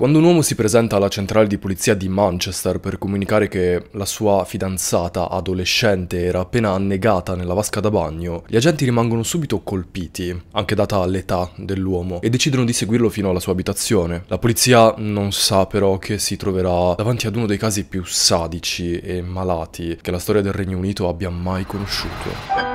Quando un uomo si presenta alla centrale di polizia di Manchester per comunicare che la sua fidanzata adolescente era appena annegata nella vasca da bagno, gli agenti rimangono subito colpiti, anche data l'età dell'uomo, e decidono di seguirlo fino alla sua abitazione. La polizia non sa però che si troverà davanti ad uno dei casi più sadici e malati che la storia del Regno Unito abbia mai conosciuto.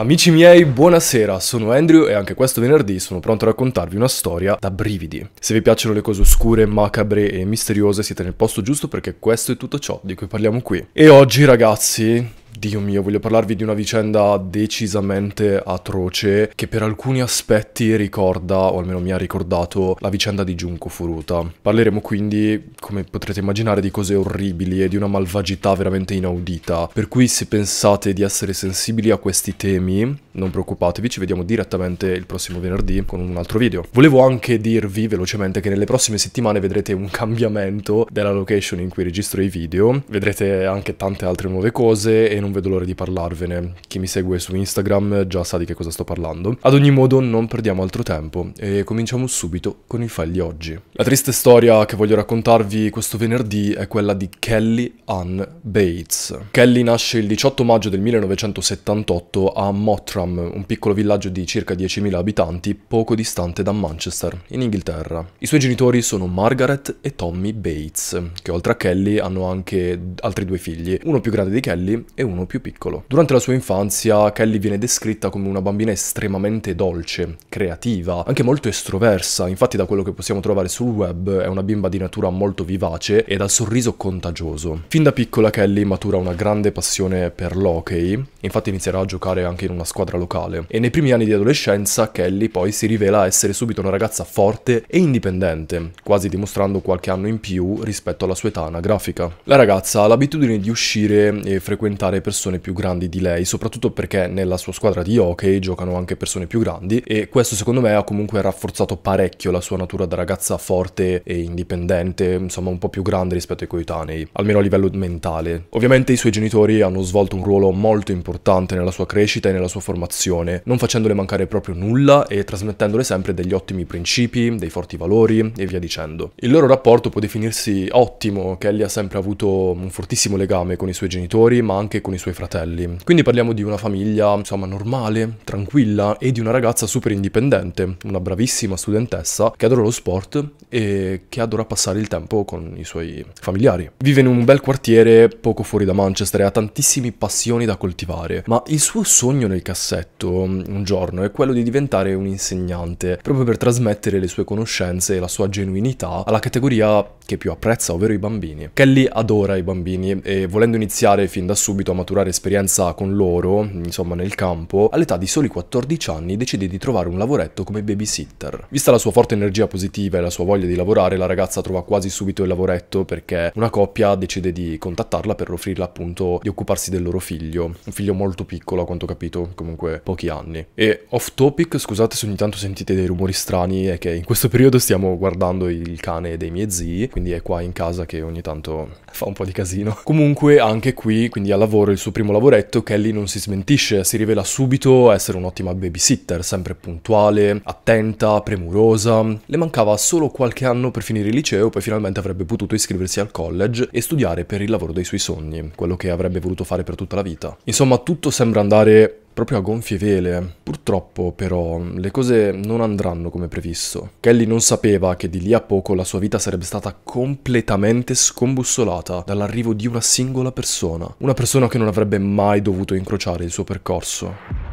Amici miei, buonasera, sono Andrew e anche questo venerdì sono pronto a raccontarvi una storia da brividi. Se vi piacciono le cose oscure, macabre e misteriose siete nel posto giusto perché questo è tutto ciò di cui parliamo qui. E oggi ragazzi Dio mio, voglio parlarvi di una vicenda decisamente atroce che per alcuni aspetti ricorda, o almeno mi ha ricordato, la vicenda di Junko Furuta. Parleremo quindi, come potrete immaginare, di cose orribili e di una malvagità veramente inaudita. Per cui se pensate di essere sensibili a questi temi, non preoccupatevi, ci vediamo direttamente il prossimo venerdì con un altro video. Volevo anche dirvi velocemente che nelle prossime settimane vedrete un cambiamento della location in cui registro i video, vedrete anche tante altre nuove cose e non non vedo l'ora di parlarvene. Chi mi segue su Instagram già sa di che cosa sto parlando. Ad ogni modo non perdiamo altro tempo e cominciamo subito con i file di oggi. La triste storia che voglio raccontarvi questo venerdì è quella di Kelly Ann Bates. Kelly nasce il 18 maggio del 1978 a Mottram, un piccolo villaggio di circa 10.000 abitanti poco distante da Manchester, in Inghilterra. I suoi genitori sono Margaret e Tommy Bates, che oltre a Kelly hanno anche altri due figli, uno più grande di Kelly e uno Adriano più piccolo. Durante la sua infanzia Kelly viene descritta come una bambina estremamente dolce, creativa, anche molto estroversa, infatti da quello che possiamo trovare sul web è una bimba di natura molto vivace e dal sorriso contagioso. Fin da piccola Kelly matura una grande passione per l'hockey, infatti inizierà a giocare anche in una squadra locale e nei primi anni di adolescenza Kelly poi si rivela essere subito una ragazza forte e indipendente, quasi dimostrando qualche anno in più rispetto alla sua età anagrafica. La ragazza ha l'abitudine di uscire e frequentare per persone più grandi di lei, soprattutto perché nella sua squadra di hockey giocano anche persone più grandi e questo secondo me ha comunque rafforzato parecchio la sua natura da ragazza forte e indipendente, insomma un po' più grande rispetto ai coetanei, almeno a livello mentale. Ovviamente i suoi genitori hanno svolto un ruolo molto importante nella sua crescita e nella sua formazione, non facendole mancare proprio nulla e trasmettendole sempre degli ottimi principi, dei forti valori e via dicendo. Il loro rapporto può definirsi ottimo, Kelly ha sempre avuto un fortissimo legame con i suoi genitori ma anche con i suoi fratelli. Quindi parliamo di una famiglia, insomma, normale, tranquilla e di una ragazza super indipendente, una bravissima studentessa che adora lo sport e che adora passare il tempo con i suoi familiari. Vive in un bel quartiere poco fuori da Manchester e ha tantissime passioni da coltivare, ma il suo sogno nel cassetto mm, un giorno è quello di diventare un insegnante, proprio per trasmettere le sue conoscenze e la sua genuinità alla categoria che più apprezza, ovvero i bambini. Kelly adora i bambini e volendo iniziare fin da subito a maturare esperienza con loro, insomma nel campo, all'età di soli 14 anni decide di trovare un lavoretto come babysitter. Vista la sua forte energia positiva e la sua voglia di lavorare, la ragazza trova quasi subito il lavoretto perché una coppia decide di contattarla per offrirle appunto di occuparsi del loro figlio, un figlio molto piccolo a quanto ho capito, comunque pochi anni. E off topic, scusate se ogni tanto sentite dei rumori strani, è che in questo periodo stiamo guardando il cane dei miei zii, quindi è qua in casa che ogni tanto fa un po' di casino. Comunque anche qui, quindi al lavoro il suo primo lavoretto, Kelly non si smentisce, si rivela subito essere un'ottima babysitter, sempre puntuale, attenta, premurosa. Le mancava solo qualche anno per finire il liceo, poi finalmente avrebbe potuto iscriversi al college e studiare per il lavoro dei suoi sogni, quello che avrebbe voluto fare per tutta la vita. Insomma, tutto sembra andare proprio a gonfie vele. Purtroppo, però, le cose non andranno come previsto. Kelly non sapeva che di lì a poco la sua vita sarebbe stata completamente scombussolata dall'arrivo di una singola persona. Una persona che non avrebbe mai dovuto incrociare il suo percorso.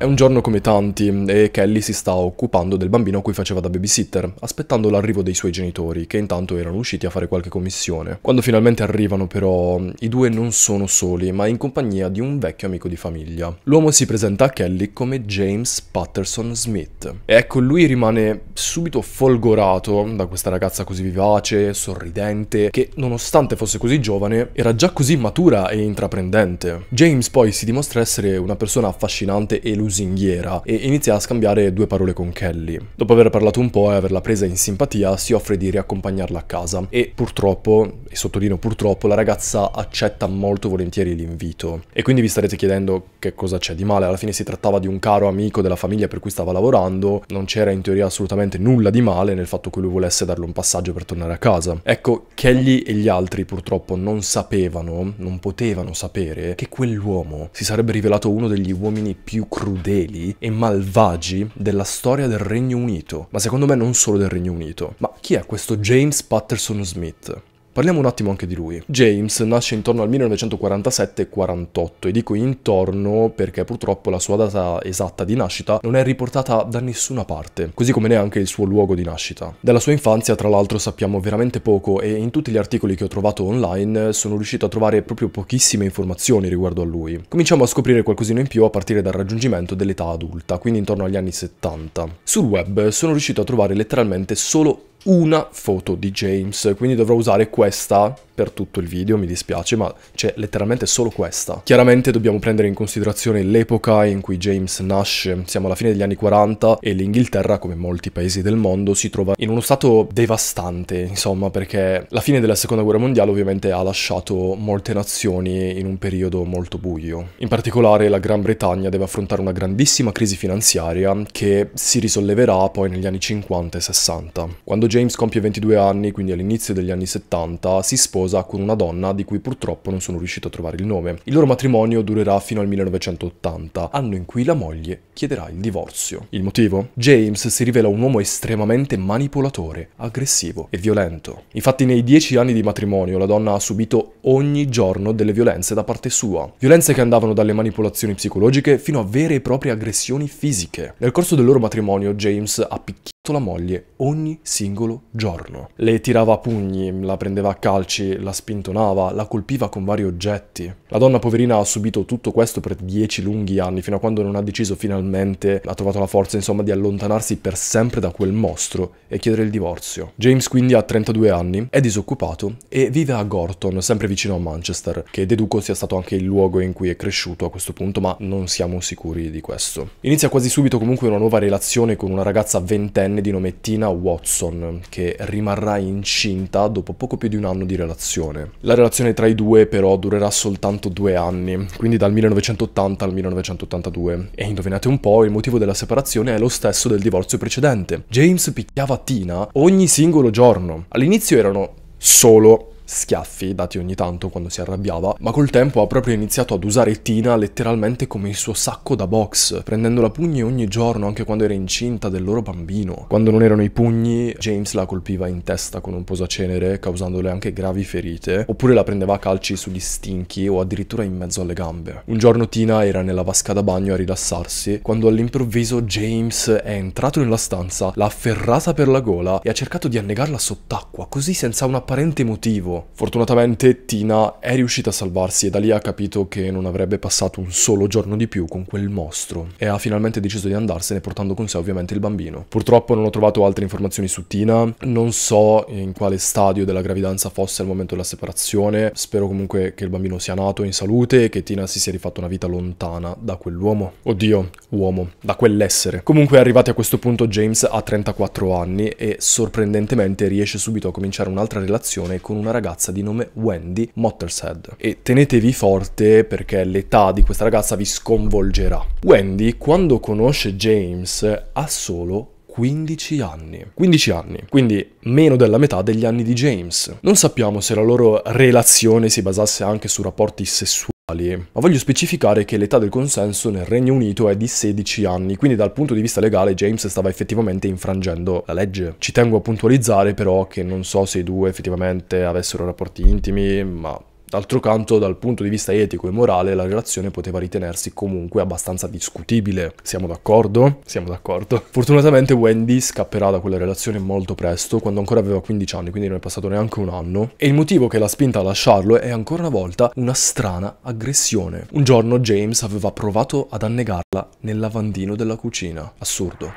È un giorno come tanti e Kelly si sta occupando del bambino a cui faceva da babysitter, aspettando l'arrivo dei suoi genitori, che intanto erano usciti a fare qualche commissione. Quando finalmente arrivano però, i due non sono soli, ma in compagnia di un vecchio amico di famiglia. L'uomo si presenta a Kelly come James Patterson Smith. E ecco, lui rimane subito folgorato da questa ragazza così vivace, sorridente, che nonostante fosse così giovane, era già così matura e intraprendente. James poi si dimostra essere una persona affascinante e lucida lusinghiera e inizia a scambiare due parole con Kelly. Dopo aver parlato un po' e averla presa in simpatia, si offre di riaccompagnarla a casa e purtroppo, e sottolineo purtroppo, la ragazza accetta molto volentieri l'invito. E quindi vi starete chiedendo che cosa c'è di male, alla fine si trattava di un caro amico della famiglia per cui stava lavorando, non c'era in teoria assolutamente nulla di male nel fatto che lui volesse darle un passaggio per tornare a casa. Ecco, Kelly e gli altri purtroppo non sapevano, non potevano sapere che quell'uomo si sarebbe rivelato uno degli uomini più crudeli crudeli e malvagi della storia del Regno Unito, ma secondo me non solo del Regno Unito. Ma chi è questo James Patterson Smith? Parliamo un attimo anche di lui. James nasce intorno al 1947-48 e dico intorno perché purtroppo la sua data esatta di nascita non è riportata da nessuna parte, così come neanche il suo luogo di nascita. Della sua infanzia tra l'altro sappiamo veramente poco e in tutti gli articoli che ho trovato online sono riuscito a trovare proprio pochissime informazioni riguardo a lui. Cominciamo a scoprire qualcosina in più a partire dal raggiungimento dell'età adulta, quindi intorno agli anni 70. Sul web sono riuscito a trovare letteralmente solo una foto di James, quindi dovrò usare questa per tutto il video, mi dispiace, ma c'è letteralmente solo questa. Chiaramente dobbiamo prendere in considerazione l'epoca in cui James nasce, siamo alla fine degli anni 40 e l'Inghilterra, come molti paesi del mondo, si trova in uno stato devastante, insomma, perché la fine della seconda guerra mondiale ovviamente ha lasciato molte nazioni in un periodo molto buio. In particolare la Gran Bretagna deve affrontare una grandissima crisi finanziaria che si risolleverà poi negli anni 50 e 60. Quando James compie 22 anni, quindi all'inizio degli anni 70, si sposa sposa con una donna di cui purtroppo non sono riuscito a trovare il nome. Il loro matrimonio durerà fino al 1980, anno in cui la moglie chiederà il divorzio. Il motivo? James si rivela un uomo estremamente manipolatore, aggressivo e violento. Infatti nei dieci anni di matrimonio la donna ha subito ogni giorno delle violenze da parte sua. Violenze che andavano dalle manipolazioni psicologiche fino a vere e proprie aggressioni fisiche. Nel corso del loro matrimonio James ha picchiato la moglie ogni singolo giorno. Le tirava pugni, la prendeva a calci, la spintonava, la colpiva con vari oggetti. La donna poverina ha subito tutto questo per dieci lunghi anni, fino a quando non ha deciso finalmente, ha trovato la forza insomma di allontanarsi per sempre da quel mostro e chiedere il divorzio. James quindi ha 32 anni, è disoccupato e vive a Gorton, sempre vicino a Manchester, che deduco sia stato anche il luogo in cui è cresciuto a questo punto, ma non siamo sicuri di questo. Inizia quasi subito comunque una nuova relazione con una ragazza ventenne diciannovenne di nome Tina Watson, che rimarrà incinta dopo poco più di un anno di relazione. La relazione tra i due però durerà soltanto due anni, quindi dal 1980 al 1982. E indovinate un po', il motivo della separazione è lo stesso del divorzio precedente. James picchiava Tina ogni singolo giorno. All'inizio erano solo schiaffi dati ogni tanto quando si arrabbiava, ma col tempo ha proprio iniziato ad usare Tina letteralmente come il suo sacco da box, prendendola a pugni ogni giorno anche quando era incinta del loro bambino. Quando non erano i pugni, James la colpiva in testa con un posacenere, causandole anche gravi ferite, oppure la prendeva a calci sugli stinchi o addirittura in mezzo alle gambe. Un giorno Tina era nella vasca da bagno a rilassarsi, quando all'improvviso James è entrato nella stanza, l'ha afferrata per la gola e ha cercato di annegarla sott'acqua, così senza un apparente motivo. Fortunatamente Tina è riuscita a salvarsi e da lì ha capito che non avrebbe passato un solo giorno di più con quel mostro e ha finalmente deciso di andarsene portando con sé ovviamente il bambino. Purtroppo non ho trovato altre informazioni su Tina, non so in quale stadio della gravidanza fosse al momento della separazione, spero comunque che il bambino sia nato in salute e che Tina si sia rifatta una vita lontana da quell'uomo. Oddio, uomo, da quell'essere. Comunque arrivati a questo punto James ha 34 anni e sorprendentemente riesce subito a cominciare un'altra relazione con una ragazza ragazza di nome Wendy Mottershead. E tenetevi forte perché l'età di questa ragazza vi sconvolgerà. Wendy, quando conosce James, ha solo 15 anni. 15 anni, quindi meno della metà degli anni di James. Non sappiamo se la loro relazione si basasse anche su rapporti sessuali ma voglio specificare che l'età del consenso nel Regno Unito è di 16 anni, quindi dal punto di vista legale James stava effettivamente infrangendo la legge. Ci tengo a puntualizzare però che non so se i due effettivamente avessero rapporti intimi, ma D'altro canto, dal punto di vista etico e morale, la relazione poteva ritenersi comunque abbastanza discutibile. Siamo d'accordo? Siamo d'accordo. Fortunatamente Wendy scapperà da quella relazione molto presto, quando ancora aveva 15 anni, quindi non è passato neanche un anno. E il motivo che l'ha spinta a lasciarlo è ancora una volta una strana aggressione. Un giorno James aveva provato ad annegarla nel lavandino della cucina. Assurdo.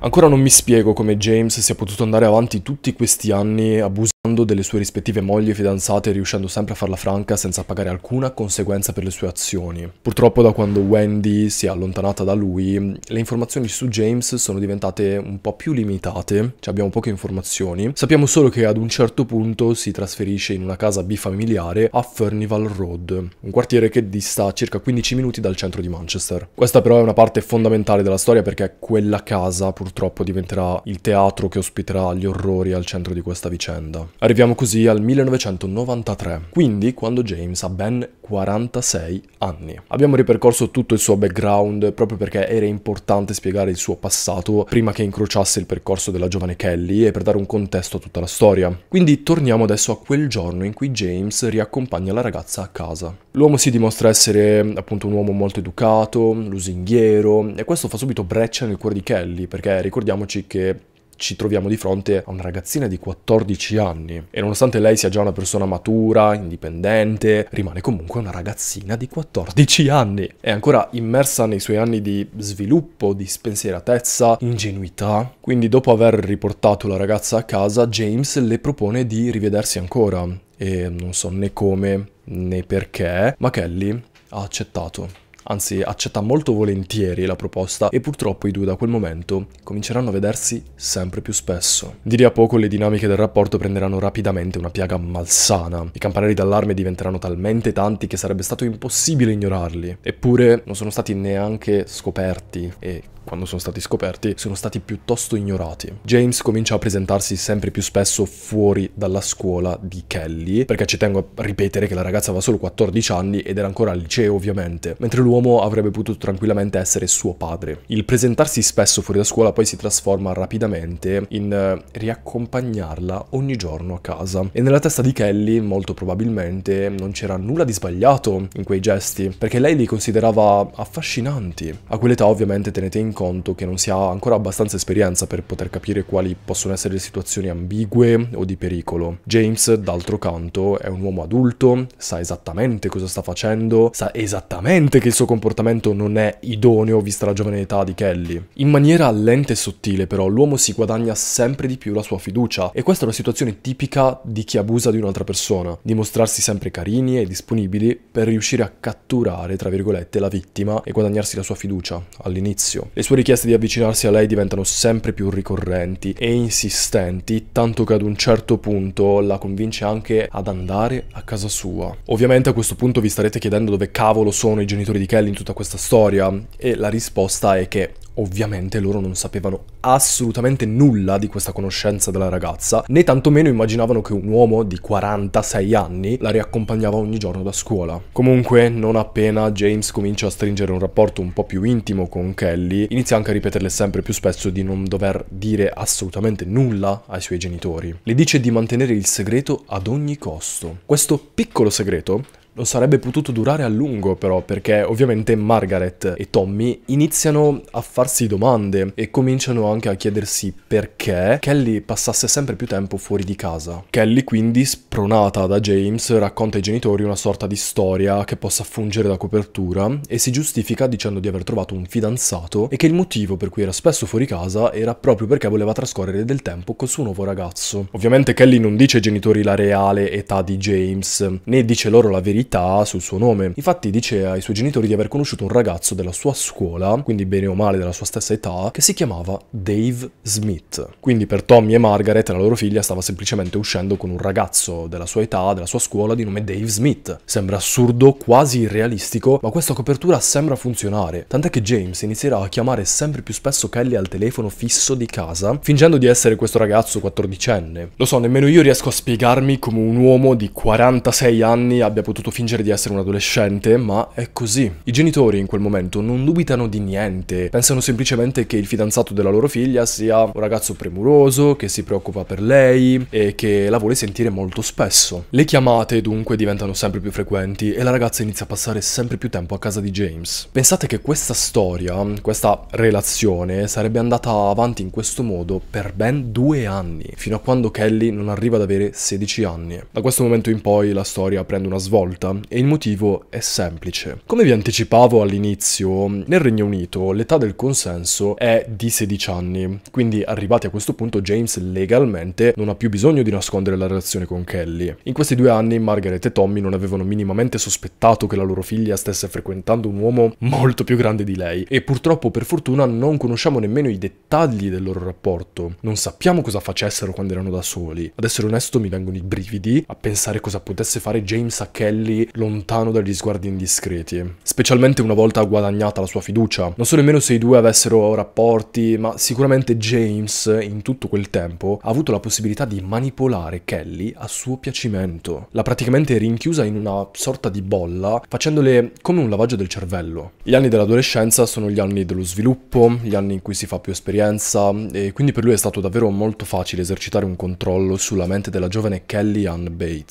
Ancora non mi spiego come James sia potuto andare avanti tutti questi anni abusando delle sue rispettive mogli e fidanzate riuscendo sempre a farla franca senza pagare alcuna conseguenza per le sue azioni. Purtroppo da quando Wendy si è allontanata da lui, le informazioni su James sono diventate un po' più limitate, cioè abbiamo poche informazioni. Sappiamo solo che ad un certo punto si trasferisce in una casa bifamiliare a Furnival Road, un quartiere che dista circa 15 minuti dal centro di Manchester. Questa però è una parte fondamentale della storia perché quella casa purtroppo diventerà il teatro che ospiterà gli orrori al centro di questa vicenda. Arriviamo così al 1993, quindi quando James ha ben 46 anni. Abbiamo ripercorso tutto il suo background proprio perché era importante spiegare il suo passato prima che incrociasse il percorso della giovane Kelly e per dare un contesto a tutta la storia. Quindi torniamo adesso a quel giorno in cui James riaccompagna la ragazza a casa. L'uomo si dimostra essere appunto un uomo molto educato, lusinghiero e questo fa subito breccia nel cuore di Kelly perché ricordiamoci che ci troviamo di fronte a una ragazzina di 14 anni e nonostante lei sia già una persona matura, indipendente, rimane comunque una ragazzina di 14 anni. È ancora immersa nei suoi anni di sviluppo, di spensieratezza, ingenuità. Quindi dopo aver riportato la ragazza a casa, James le propone di rivedersi ancora e non so né come né perché, ma Kelly ha accettato anzi accetta molto volentieri la proposta e purtroppo i due da quel momento cominceranno a vedersi sempre più spesso. Di lì a poco le dinamiche del rapporto prenderanno rapidamente una piaga malsana, i campanelli d'allarme diventeranno talmente tanti che sarebbe stato impossibile ignorarli, eppure non sono stati neanche scoperti e quando sono stati scoperti, sono stati piuttosto ignorati. James comincia a presentarsi sempre più spesso fuori dalla scuola di Kelly, perché ci tengo a ripetere che la ragazza aveva solo 14 anni ed era ancora al liceo ovviamente, mentre l'uomo avrebbe potuto tranquillamente essere suo padre. Il presentarsi spesso fuori da scuola poi si trasforma rapidamente in eh, riaccompagnarla ogni giorno a casa. E nella testa di Kelly molto probabilmente non c'era nulla di sbagliato in quei gesti, perché lei li considerava affascinanti. A quell'età ovviamente tenete in conto che non si ha ancora abbastanza esperienza per poter capire quali possono essere le situazioni ambigue o di pericolo. James, d'altro canto, è un uomo adulto, sa esattamente cosa sta facendo, sa esattamente che il suo comportamento non è idoneo vista la giovane età di Kelly. In maniera lenta e sottile però l'uomo si guadagna sempre di più la sua fiducia e questa è una situazione tipica di chi abusa di un'altra persona, dimostrarsi sempre carini e disponibili per riuscire a catturare, tra virgolette, la vittima e guadagnarsi la sua fiducia all'inizio. Le sue richieste di avvicinarsi a lei diventano sempre più ricorrenti e insistenti, tanto che ad un certo punto la convince anche ad andare a casa sua. Ovviamente a questo punto vi starete chiedendo dove cavolo sono i genitori di Kelly in tutta questa storia e la risposta è che Ovviamente loro non sapevano assolutamente nulla di questa conoscenza della ragazza, né tantomeno immaginavano che un uomo di 46 anni la riaccompagnava ogni giorno da scuola. Comunque, non appena James comincia a stringere un rapporto un po' più intimo con Kelly, inizia anche a ripeterle sempre più spesso di non dover dire assolutamente nulla ai suoi genitori. Le dice di mantenere il segreto ad ogni costo. Questo piccolo segreto non sarebbe potuto durare a lungo però perché ovviamente Margaret e Tommy iniziano a farsi domande e cominciano anche a chiedersi perché Kelly passasse sempre più tempo fuori di casa. Kelly quindi spronata da James racconta ai genitori una sorta di storia che possa fungere da copertura e si giustifica dicendo di aver trovato un fidanzato e che il motivo per cui era spesso fuori casa era proprio perché voleva trascorrere del tempo col suo nuovo ragazzo. Ovviamente Kelly non dice ai genitori la reale età di James né dice loro la verità verità sul suo nome. Infatti dice ai suoi genitori di aver conosciuto un ragazzo della sua scuola, quindi bene o male della sua stessa età, che si chiamava Dave Smith. Quindi per Tommy e Margaret, la loro figlia stava semplicemente uscendo con un ragazzo della sua età, della sua scuola, di nome Dave Smith. Sembra assurdo, quasi irrealistico, ma questa copertura sembra funzionare, tant'è che James inizierà a chiamare sempre più spesso Kelly al telefono fisso di casa, fingendo di essere questo ragazzo 14enne. Lo so, nemmeno io riesco a spiegarmi come un uomo di 46 anni abbia potuto fingere di essere un adolescente, ma è così. I genitori in quel momento non dubitano di niente, pensano semplicemente che il fidanzato della loro figlia sia un ragazzo premuroso, che si preoccupa per lei e che la vuole sentire molto spesso. Le chiamate dunque diventano sempre più frequenti e la ragazza inizia a passare sempre più tempo a casa di James. Pensate che questa storia, questa relazione, sarebbe andata avanti in questo modo per ben due anni, fino a quando Kelly non arriva ad avere 16 anni. Da questo momento in poi la storia prende una svolta vita e il motivo è semplice. Come vi anticipavo all'inizio, nel Regno Unito l'età del consenso è di 16 anni, quindi arrivati a questo punto James legalmente non ha più bisogno di nascondere la relazione con Kelly. In questi due anni Margaret e Tommy non avevano minimamente sospettato che la loro figlia stesse frequentando un uomo molto più grande di lei e purtroppo per fortuna non conosciamo nemmeno i dettagli del loro rapporto, non sappiamo cosa facessero quando erano da soli. Ad essere onesto mi vengono i brividi a pensare cosa potesse fare James a Kelly livelli lontano dagli sguardi indiscreti, specialmente una volta guadagnata la sua fiducia. Non so nemmeno se i due avessero rapporti, ma sicuramente James, in tutto quel tempo, ha avuto la possibilità di manipolare Kelly a suo piacimento. L'ha praticamente rinchiusa in una sorta di bolla, facendole come un lavaggio del cervello. Gli anni dell'adolescenza sono gli anni dello sviluppo, gli anni in cui si fa più esperienza, e quindi per lui è stato davvero molto facile esercitare un controllo sulla mente della giovane Kelly Ann Bates.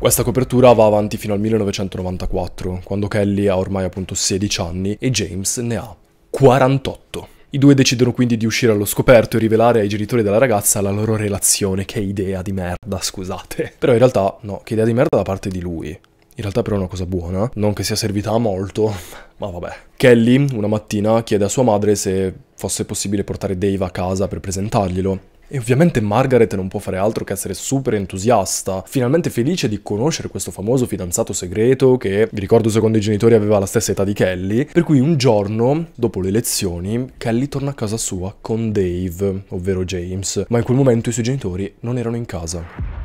Questa copertura va avanti fino al 1994, quando Kelly ha ormai appunto 16 anni e James ne ha 48. I due decidono quindi di uscire allo scoperto e rivelare ai genitori della ragazza la loro relazione. Che idea di merda, scusate. Però in realtà, no, che idea di merda da parte di lui. In realtà però è una cosa buona, non che sia servita a molto, ma vabbè. Kelly una mattina chiede a sua madre se fosse possibile portare Dave a casa per presentarglielo e ovviamente Margaret non può fare altro che essere super entusiasta, finalmente felice di conoscere questo famoso fidanzato segreto che, vi ricordo secondo i genitori, aveva la stessa età di Kelly, per cui un giorno, dopo le lezioni, Kelly torna a casa sua con Dave, ovvero James, ma in quel momento i suoi genitori non erano in casa.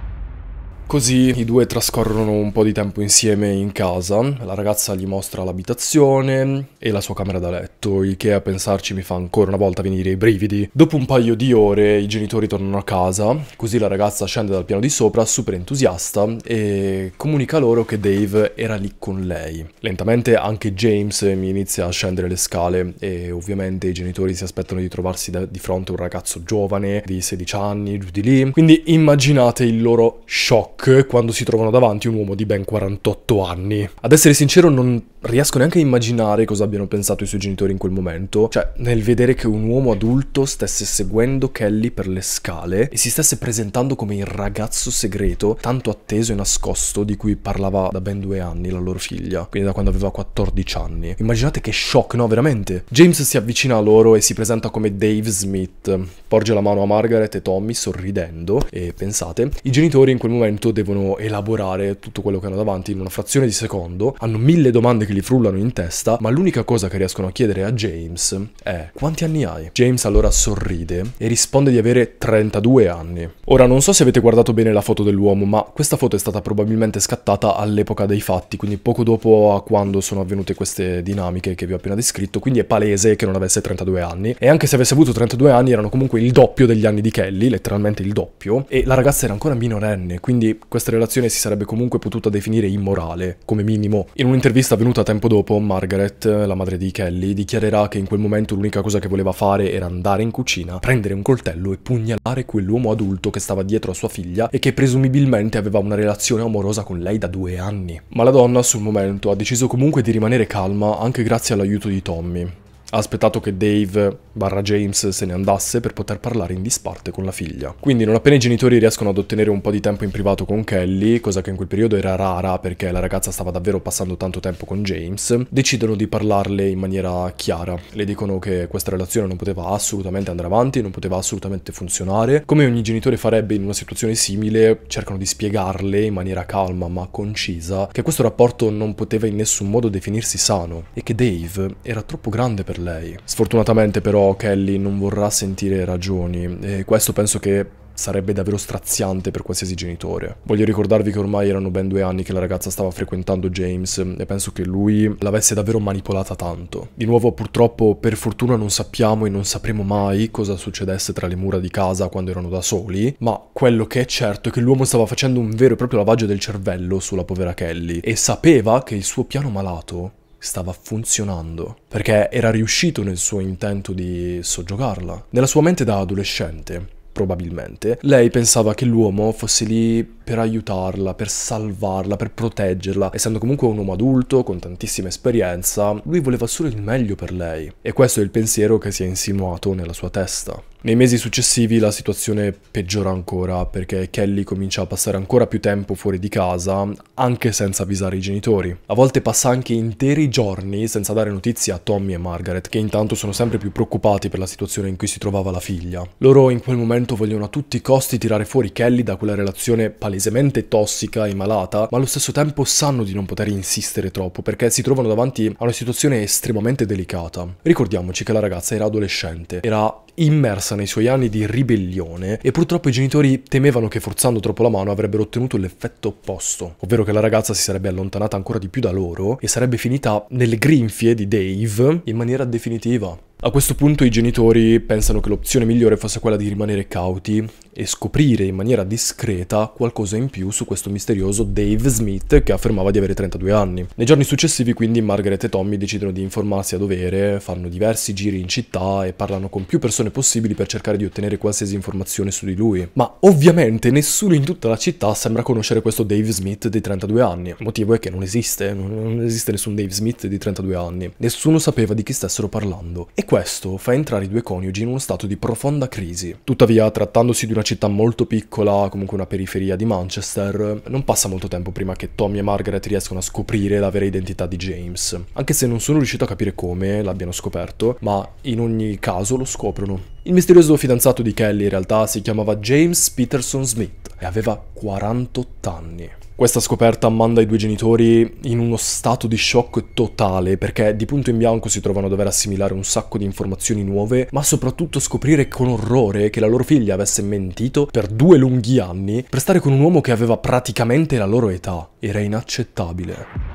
Così i due trascorrono un po' di tempo insieme in casa, la ragazza gli mostra l'abitazione e la sua camera da letto, il che a pensarci mi fa ancora una volta venire i brividi. Dopo un paio di ore i genitori tornano a casa, così la ragazza scende dal piano di sopra super entusiasta e comunica loro che Dave era lì con lei. Lentamente anche James mi inizia a scendere le scale e ovviamente i genitori si aspettano di trovarsi di fronte a un ragazzo giovane di 16 anni, giù di lì, quindi immaginate il loro shock quando si trovano davanti un uomo di ben 48 anni. Ad essere sincero non riesco neanche a immaginare cosa abbiano pensato i suoi genitori in quel momento, cioè nel vedere che un uomo adulto stesse seguendo Kelly per le scale e si stesse presentando come il ragazzo segreto tanto atteso e nascosto di cui parlava da ben due anni la loro figlia, quindi da quando aveva 14 anni. Immaginate che shock, no? Veramente. James si avvicina a loro e si presenta come Dave Smith, porge la mano a Margaret e Tommy sorridendo e pensate, i genitori in quel momento devono elaborare tutto quello che hanno davanti in una frazione di secondo, hanno mille domande che gli frullano in testa, ma l'unica cosa che riescono a chiedere a James è quanti anni hai? James allora sorride e risponde di avere 32 anni. Ora non so se avete guardato bene la foto dell'uomo, ma questa foto è stata probabilmente scattata all'epoca dei fatti, quindi poco dopo a quando sono avvenute queste dinamiche che vi ho appena descritto, quindi è palese che non avesse 32 anni e anche se avesse avuto 32 anni erano comunque il doppio degli anni di Kelly, letteralmente il doppio, e la ragazza era ancora minorenne, quindi questa relazione si sarebbe comunque potuta definire immorale, come minimo. In un'intervista avvenuta tempo dopo, Margaret, la madre di Kelly, dichiarerà che in quel momento l'unica cosa che voleva fare era andare in cucina, prendere un coltello e pugnalare quell'uomo adulto che stava dietro a sua figlia e che presumibilmente aveva una relazione amorosa con lei da due anni. Ma la donna sul momento ha deciso comunque di rimanere calma anche grazie all'aiuto di Tommy. Ha aspettato che Dave barra James se ne andasse per poter parlare in disparte con la figlia. Quindi non appena i genitori riescono ad ottenere un po' di tempo in privato con Kelly, cosa che in quel periodo era rara perché la ragazza stava davvero passando tanto tempo con James, decidono di parlarle in maniera chiara. Le dicono che questa relazione non poteva assolutamente andare avanti, non poteva assolutamente funzionare. Come ogni genitore farebbe in una situazione simile, cercano di spiegarle in maniera calma ma concisa che questo rapporto non poteva in nessun modo definirsi sano e che Dave era troppo grande per per lei. Sfortunatamente però Kelly non vorrà sentire ragioni e questo penso che sarebbe davvero straziante per qualsiasi genitore. Voglio ricordarvi che ormai erano ben due anni che la ragazza stava frequentando James e penso che lui l'avesse davvero manipolata tanto. Di nuovo purtroppo per fortuna non sappiamo e non sapremo mai cosa succedesse tra le mura di casa quando erano da soli, ma quello che è certo è che l'uomo stava facendo un vero e proprio lavaggio del cervello sulla povera Kelly e sapeva che il suo piano malato stava funzionando, perché era riuscito nel suo intento di soggiogarla. Nella sua mente da adolescente, probabilmente, lei pensava che l'uomo fosse lì per aiutarla, per salvarla, per proteggerla. Essendo comunque un uomo adulto, con tantissima esperienza, lui voleva solo il meglio per lei. E questo è il pensiero che si è insinuato nella sua testa. Nei mesi successivi la situazione peggiora ancora perché Kelly comincia a passare ancora più tempo fuori di casa, anche senza avvisare i genitori. A volte passa anche interi giorni senza dare notizie a Tommy e Margaret, che intanto sono sempre più preoccupati per la situazione in cui si trovava la figlia. Loro in quel momento vogliono a tutti i costi tirare fuori Kelly da quella relazione palesemente tossica e malata, ma allo stesso tempo sanno di non poter insistere troppo perché si trovano davanti a una situazione estremamente delicata. Ricordiamoci che la ragazza era adolescente, era immersa nei suoi anni di ribellione e purtroppo i genitori temevano che forzando troppo la mano avrebbero ottenuto l'effetto opposto, ovvero che la ragazza si sarebbe allontanata ancora di più da loro e sarebbe finita nelle grinfie di Dave in maniera definitiva. A questo punto i genitori pensano che l'opzione migliore fosse quella di rimanere cauti e scoprire in maniera discreta qualcosa in più su questo misterioso Dave Smith che affermava di avere 32 anni. Nei giorni successivi quindi Margaret e Tommy decidono di informarsi a dovere, fanno diversi giri in città e parlano con più persone possibili per cercare di ottenere qualsiasi informazione su di lui. Ma ovviamente nessuno in tutta la città sembra conoscere questo Dave Smith di 32 anni. Il motivo è che non esiste, non esiste nessun Dave Smith di 32 anni. Nessuno sapeva di chi stessero parlando. E questo fa entrare i due coniugi in uno stato di profonda crisi. Tuttavia, trattandosi di una città molto piccola, comunque una periferia di Manchester, non passa molto tempo prima che Tommy e Margaret riescono a scoprire la vera identità di James. Anche se non sono riuscito a capire come l'abbiano scoperto, ma in ogni caso lo scoprono. Il misterioso fidanzato di Kelly in realtà si chiamava James Peterson Smith e aveva 48 anni. Questa scoperta manda i due genitori in uno stato di shock totale perché di punto in bianco si trovano a dover assimilare un sacco di informazioni nuove, ma soprattutto scoprire con orrore che la loro figlia avesse mentito per due lunghi anni per stare con un uomo che aveva praticamente la loro età. Era inaccettabile.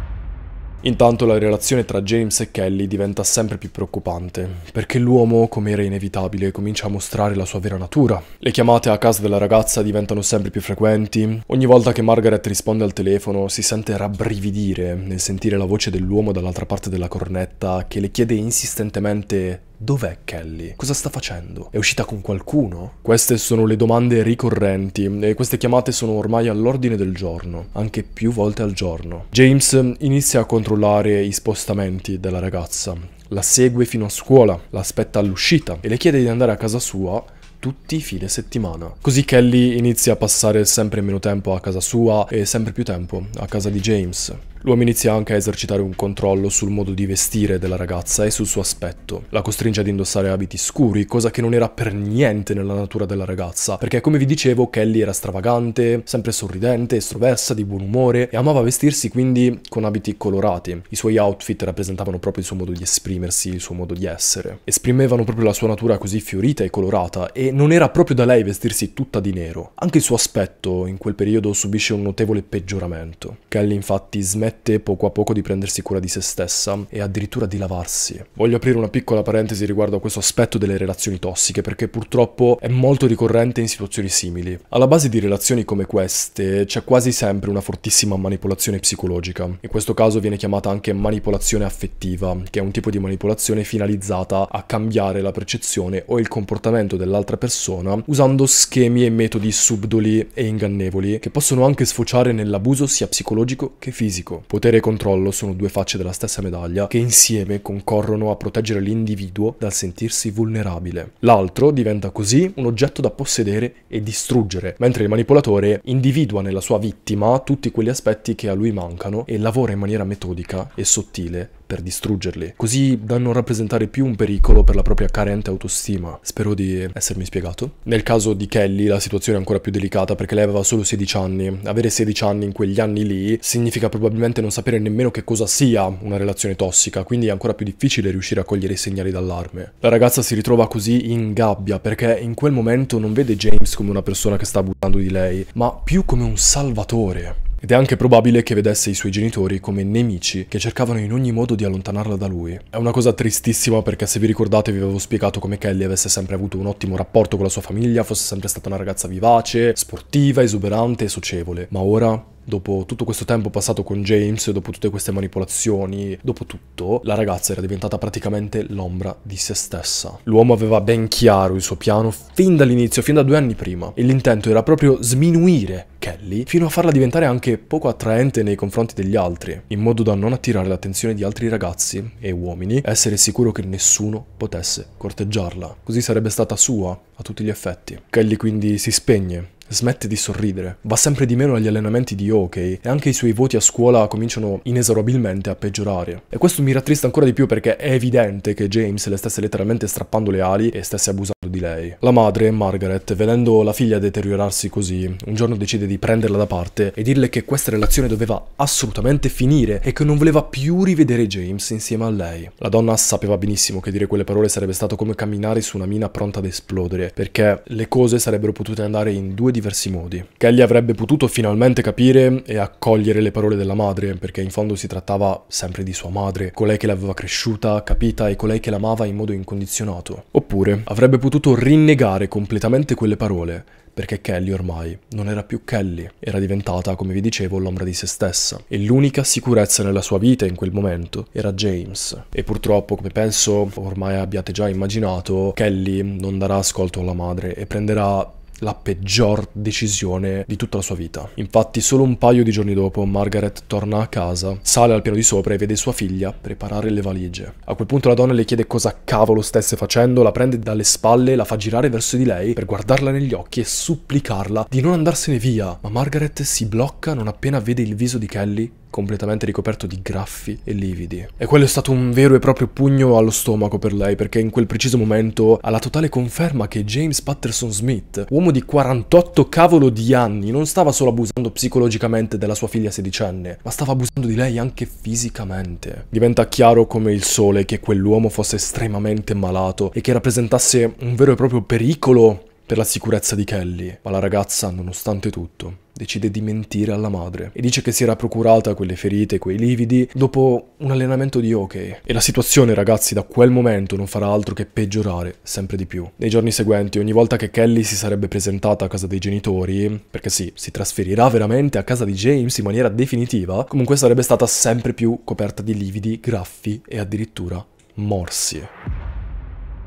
Intanto la relazione tra James e Kelly diventa sempre più preoccupante, perché l'uomo, come era inevitabile, comincia a mostrare la sua vera natura. Le chiamate a casa della ragazza diventano sempre più frequenti, ogni volta che Margaret risponde al telefono si sente rabbrividire nel sentire la voce dell'uomo dall'altra parte della cornetta che le chiede insistentemente Dov'è Kelly? Cosa sta facendo? È uscita con qualcuno? Queste sono le domande ricorrenti e queste chiamate sono ormai all'ordine del giorno, anche più volte al giorno. James inizia a controllare i spostamenti della ragazza, la segue fino a scuola, l'aspetta all'uscita e le chiede di andare a casa sua tutti i fine settimana. Così Kelly inizia a passare sempre meno tempo a casa sua e sempre più tempo a casa di James. L'uomo inizia anche a esercitare un controllo sul modo di vestire della ragazza e sul suo aspetto. La costringe ad indossare abiti scuri, cosa che non era per niente nella natura della ragazza, perché come vi dicevo Kelly era stravagante, sempre sorridente, estroversa, di buon umore e amava vestirsi quindi con abiti colorati. I suoi outfit rappresentavano proprio il suo modo di esprimersi, il suo modo di essere. Esprimevano proprio la sua natura così fiorita e colorata e non era proprio da lei vestirsi tutta di nero. Anche il suo aspetto in quel periodo subisce un notevole peggioramento. Kelly infatti smette smette poco a poco di prendersi cura di se stessa e addirittura di lavarsi. Voglio aprire una piccola parentesi riguardo a questo aspetto delle relazioni tossiche perché purtroppo è molto ricorrente in situazioni simili. Alla base di relazioni come queste c'è quasi sempre una fortissima manipolazione psicologica. In questo caso viene chiamata anche manipolazione affettiva, che è un tipo di manipolazione finalizzata a cambiare la percezione o il comportamento dell'altra persona usando schemi e metodi subdoli e ingannevoli che possono anche sfociare nell'abuso sia psicologico che fisico. Potere e controllo sono due facce della stessa medaglia che insieme concorrono a proteggere l'individuo dal sentirsi vulnerabile. L'altro diventa così un oggetto da possedere e distruggere, mentre il manipolatore individua nella sua vittima tutti quegli aspetti che a lui mancano e lavora in maniera metodica e sottile per distruggerli, così da non rappresentare più un pericolo per la propria carente autostima. Spero di essermi spiegato. Nel caso di Kelly la situazione è ancora più delicata perché lei aveva solo 16 anni. Avere 16 anni in quegli anni lì significa probabilmente non sapere nemmeno che cosa sia una relazione tossica, quindi è ancora più difficile riuscire a cogliere i segnali d'allarme. La ragazza si ritrova così in gabbia perché in quel momento non vede James come una persona che sta abusando di lei, ma più come un salvatore. Ed è anche probabile che vedesse i suoi genitori come nemici che cercavano in ogni modo di allontanarla da lui. È una cosa tristissima perché se vi ricordate vi avevo spiegato come Kelly avesse sempre avuto un ottimo rapporto con la sua famiglia, fosse sempre stata una ragazza vivace, sportiva, esuberante e socievole. Ma ora dopo tutto questo tempo passato con James, dopo tutte queste manipolazioni, dopo tutto, la ragazza era diventata praticamente l'ombra di se stessa. L'uomo aveva ben chiaro il suo piano fin dall'inizio, fin da due anni prima, e l'intento era proprio sminuire Kelly fino a farla diventare anche poco attraente nei confronti degli altri, in modo da non attirare l'attenzione di altri ragazzi e uomini, essere sicuro che nessuno potesse corteggiarla. Così sarebbe stata sua a tutti gli effetti. Kelly quindi si spegne smette di sorridere. Va sempre di meno agli allenamenti di hockey e anche i suoi voti a scuola cominciano inesorabilmente a peggiorare. E questo mi rattrista ancora di più perché è evidente che James le stesse letteralmente strappando le ali e stesse abusando di lei. La madre, Margaret, vedendo la figlia deteriorarsi così, un giorno decide di prenderla da parte e dirle che questa relazione doveva assolutamente finire e che non voleva più rivedere James insieme a lei. La donna sapeva benissimo che dire quelle parole sarebbe stato come camminare su una mina pronta ad esplodere, perché le cose sarebbero potute andare in due direzioni diversi modi. Kelly avrebbe potuto finalmente capire e accogliere le parole della madre, perché in fondo si trattava sempre di sua madre, colei che l'aveva cresciuta, capita e colei che l'amava in modo incondizionato. Oppure avrebbe potuto rinnegare completamente quelle parole, perché Kelly ormai non era più Kelly, era diventata, come vi dicevo, l'ombra di se stessa. E l'unica sicurezza nella sua vita in quel momento era James. E purtroppo, come penso ormai abbiate già immaginato, Kelly non darà ascolto alla madre e prenderà la peggior decisione di tutta la sua vita. Infatti solo un paio di giorni dopo Margaret torna a casa, sale al piano di sopra e vede sua figlia preparare le valigie. A quel punto la donna le chiede cosa cavolo stesse facendo, la prende dalle spalle, la fa girare verso di lei per guardarla negli occhi e supplicarla di non andarsene via, ma Margaret si blocca non appena vede il viso di Kelly completamente ricoperto di graffi e lividi. E quello è stato un vero e proprio pugno allo stomaco per lei, perché in quel preciso momento ha la totale conferma che James Patterson Smith, uomo di 48 cavolo di anni, non stava solo abusando psicologicamente della sua figlia sedicenne, ma stava abusando di lei anche fisicamente. Diventa chiaro come il sole che quell'uomo fosse estremamente malato e che rappresentasse un vero e proprio pericolo per la sicurezza di Kelly, ma la ragazza, nonostante tutto, decide di mentire alla madre e dice che si era procurata quelle ferite, quei lividi, dopo un allenamento di hockey. E la situazione, ragazzi, da quel momento non farà altro che peggiorare sempre di più. Nei giorni seguenti, ogni volta che Kelly si sarebbe presentata a casa dei genitori, perché sì, si trasferirà veramente a casa di James in maniera definitiva, comunque sarebbe stata sempre più coperta di lividi, graffi e addirittura morsi.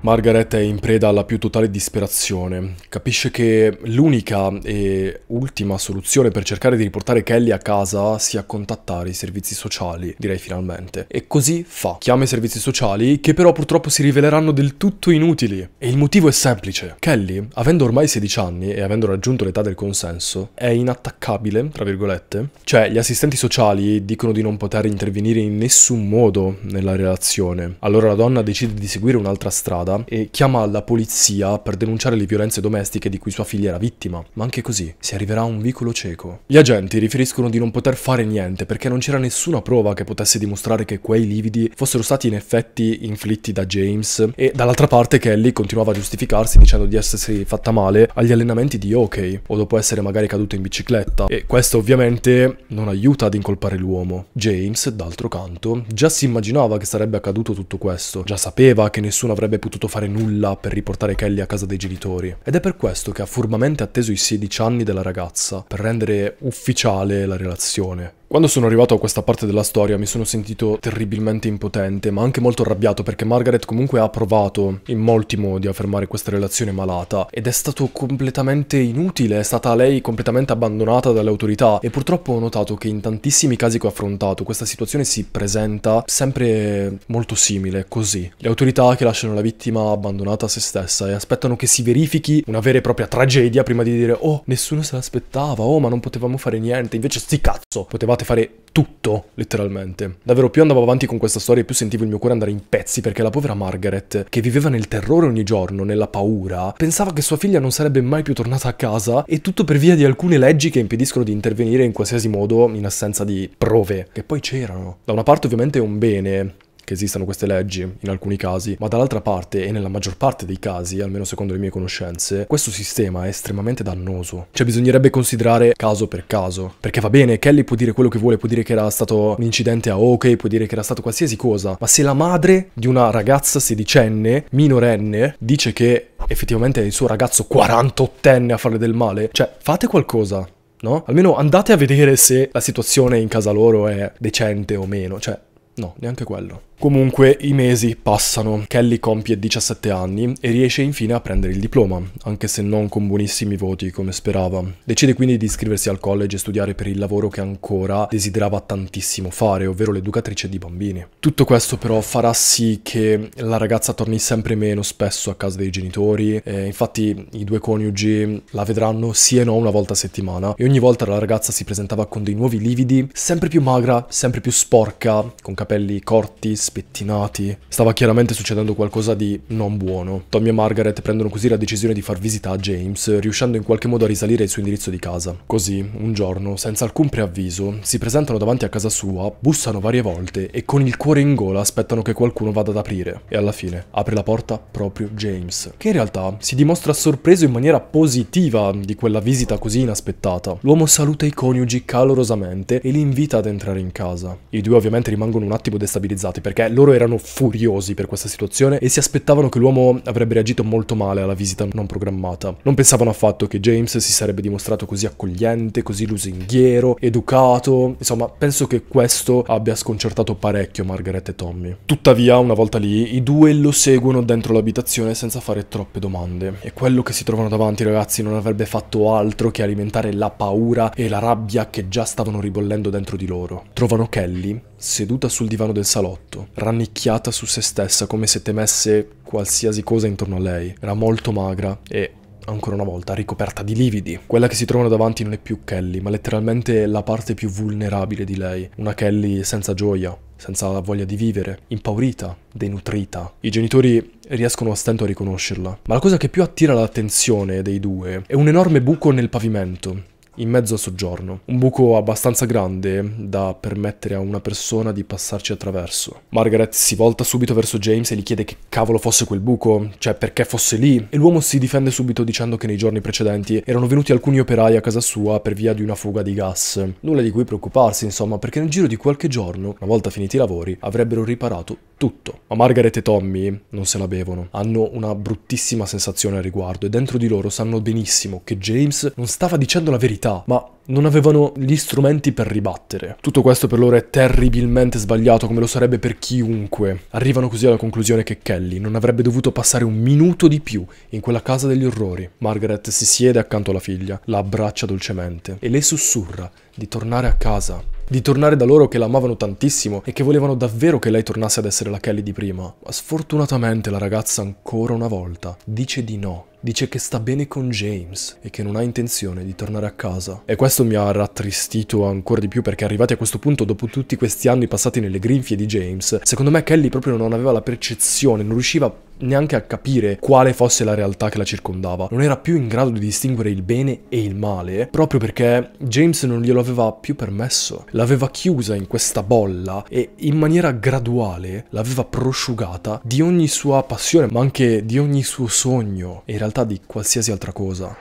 Margaret è in preda alla più totale disperazione. Capisce che l'unica e ultima soluzione per cercare di riportare Kelly a casa sia contattare i servizi sociali, direi finalmente. E così fa. Chiama i servizi sociali che però purtroppo si riveleranno del tutto inutili. E il motivo è semplice. Kelly, avendo ormai 16 anni e avendo raggiunto l'età del consenso, è inattaccabile, tra virgolette. Cioè, gli assistenti sociali dicono di non poter intervenire in nessun modo nella relazione. Allora la donna decide di seguire un'altra strada giornata e chiama la polizia per denunciare le violenze domestiche di cui sua figlia era vittima. Ma anche così si arriverà a un vicolo cieco. Gli agenti riferiscono di non poter fare niente perché non c'era nessuna prova che potesse dimostrare che quei lividi fossero stati in effetti inflitti da James e dall'altra parte Kelly continuava a giustificarsi dicendo di essersi fatta male agli allenamenti di hockey o dopo essere magari caduta in bicicletta e questo ovviamente non aiuta ad incolpare l'uomo. James, d'altro canto, già si immaginava che sarebbe accaduto tutto questo, già sapeva che nessuno avrebbe potuto potuto fare nulla per riportare Kelly a casa dei genitori ed è per questo che ha furbamente atteso i 16 anni della ragazza per rendere ufficiale la relazione. Quando sono arrivato a questa parte della storia mi sono sentito terribilmente impotente, ma anche molto arrabbiato perché Margaret comunque ha provato in molti modi a fermare questa relazione malata ed è stato completamente inutile, è stata lei completamente abbandonata dalle autorità e purtroppo ho notato che in tantissimi casi che ho affrontato questa situazione si presenta sempre molto simile, così. Le autorità che lasciano la vittima abbandonata a se stessa e aspettano che si verifichi una vera e propria tragedia prima di dire oh nessuno se l'aspettava, oh ma non potevamo fare niente, invece sti cazzo, potevate volevate fare tutto, letteralmente. Davvero, più andavo avanti con questa storia, più sentivo il mio cuore andare in pezzi, perché la povera Margaret, che viveva nel terrore ogni giorno, nella paura, pensava che sua figlia non sarebbe mai più tornata a casa, e tutto per via di alcune leggi che impediscono di intervenire in qualsiasi modo in assenza di prove, che poi c'erano. Da una parte ovviamente è un bene che esistano queste leggi in alcuni casi, ma dall'altra parte e nella maggior parte dei casi, almeno secondo le mie conoscenze, questo sistema è estremamente dannoso. Cioè bisognerebbe considerare caso per caso, perché va bene, Kelly può dire quello che vuole, può dire che era stato un incidente a Ok, può dire che era stato qualsiasi cosa, ma se la madre di una ragazza sedicenne, minorenne, dice che effettivamente è il suo ragazzo 48enne a farle del male, cioè fate qualcosa. No? Almeno andate a vedere se la situazione in casa loro è decente o meno, cioè no, neanche quello. Comunque i mesi passano, Kelly compie 17 anni e riesce infine a prendere il diploma, anche se non con buonissimi voti come sperava. Decide quindi di iscriversi al college e studiare per il lavoro che ancora desiderava tantissimo fare, ovvero l'educatrice di bambini. Tutto questo però farà sì che la ragazza torni sempre meno spesso a casa dei genitori, eh, infatti i due coniugi la vedranno sì e no una volta a settimana e ogni volta la ragazza si presentava con dei nuovi lividi, sempre più magra, sempre più sporca, con capelli corti, spettinati. Stava chiaramente succedendo qualcosa di non buono. Tommy e Margaret prendono così la decisione di far visita a James, riuscendo in qualche modo a risalire il suo indirizzo di casa. Così, un giorno, senza alcun preavviso, si presentano davanti a casa sua, bussano varie volte e con il cuore in gola aspettano che qualcuno vada ad aprire. E alla fine apre la porta proprio James, che in realtà si dimostra sorpreso in maniera positiva di quella visita così inaspettata. L'uomo saluta i coniugi calorosamente e li invita ad entrare in casa. I due ovviamente rimangono un attimo destabilizzati perché perché loro erano furiosi per questa situazione e si aspettavano che l'uomo avrebbe reagito molto male alla visita non programmata. Non pensavano affatto che James si sarebbe dimostrato così accogliente, così lusinghiero, educato, insomma penso che questo abbia sconcertato parecchio Margaret e Tommy. Tuttavia, una volta lì, i due lo seguono dentro l'abitazione senza fare troppe domande e quello che si trovano davanti ragazzi non avrebbe fatto altro che alimentare la paura e la rabbia che già stavano ribollendo dentro di loro. Trovano Kelly seduta sul divano del salotto, rannicchiata su se stessa come se temesse qualsiasi cosa intorno a lei. Era molto magra e ancora una volta, ricoperta di lividi. Quella che si trovano davanti non è più Kelly, ma letteralmente la parte più vulnerabile di lei. Una Kelly senza gioia, senza voglia di vivere, impaurita, denutrita. I genitori riescono a stento a riconoscerla. Ma la cosa che più attira l'attenzione dei due è un enorme buco nel pavimento, in mezzo al soggiorno. Un buco abbastanza grande da permettere a una persona di passarci attraverso. Margaret si volta subito verso James e gli chiede che cavolo fosse quel buco, cioè perché fosse lì, e l'uomo si difende subito dicendo che nei giorni precedenti erano venuti alcuni operai a casa sua per via di una fuga di gas. Nulla di cui preoccuparsi, insomma, perché nel giro di qualche giorno, una volta finiti i lavori, avrebbero riparato tutto. Ma Margaret e Tommy non se la bevono, hanno una bruttissima sensazione al riguardo e dentro di loro sanno benissimo che James non stava dicendo la verità verità, ma non avevano gli strumenti per ribattere. Tutto questo per loro è terribilmente sbagliato come lo sarebbe per chiunque. Arrivano così alla conclusione che Kelly non avrebbe dovuto passare un minuto di più in quella casa degli orrori. Margaret si siede accanto alla figlia, la abbraccia dolcemente e le sussurra di tornare a casa, di tornare da loro che la amavano tantissimo e che volevano davvero che lei tornasse ad essere la Kelly di prima. Ma sfortunatamente la ragazza ancora una volta dice di no Dice che sta bene con James e che non ha intenzione di tornare a casa. E questo mi ha rattristito ancora di più perché arrivati a questo punto, dopo tutti questi anni passati nelle grinfie di James, secondo me Kelly proprio non aveva la percezione, non riusciva neanche a capire quale fosse la realtà che la circondava. Non era più in grado di distinguere il bene e il male, proprio perché James non glielo aveva più permesso. L'aveva chiusa in questa bolla e in maniera graduale l'aveva prosciugata di ogni sua passione, ma anche di ogni suo sogno. E in realtà realtà di qualsiasi altra cosa.